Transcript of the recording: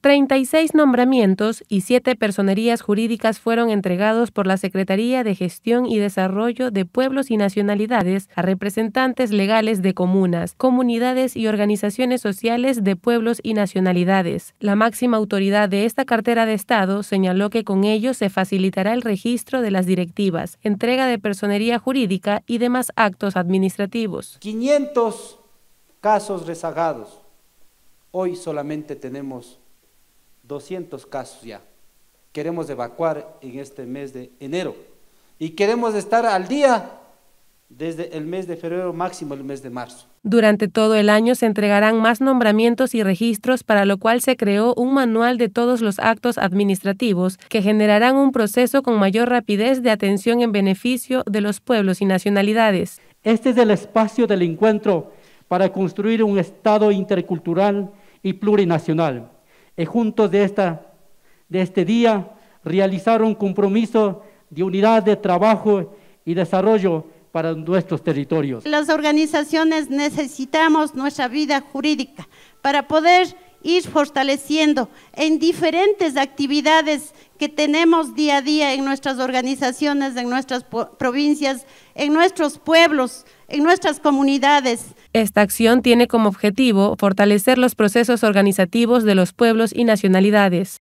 36 nombramientos y 7 personerías jurídicas fueron entregados por la Secretaría de Gestión y Desarrollo de Pueblos y Nacionalidades a representantes legales de comunas, comunidades y organizaciones sociales de pueblos y nacionalidades. La máxima autoridad de esta cartera de Estado señaló que con ello se facilitará el registro de las directivas, entrega de personería jurídica y demás actos administrativos. 500 casos rezagados. Hoy solamente tenemos 200 casos ya. Queremos evacuar en este mes de enero. Y queremos estar al día desde el mes de febrero máximo el mes de marzo. Durante todo el año se entregarán más nombramientos y registros, para lo cual se creó un manual de todos los actos administrativos que generarán un proceso con mayor rapidez de atención en beneficio de los pueblos y nacionalidades. Este es el espacio del encuentro para construir un Estado intercultural y plurinacional juntos de, de este día realizar un compromiso de unidad de trabajo y desarrollo para nuestros territorios. Las organizaciones necesitamos nuestra vida jurídica para poder ir fortaleciendo en diferentes actividades que tenemos día a día en nuestras organizaciones, en nuestras provincias, en nuestros pueblos, en nuestras comunidades. Esta acción tiene como objetivo fortalecer los procesos organizativos de los pueblos y nacionalidades.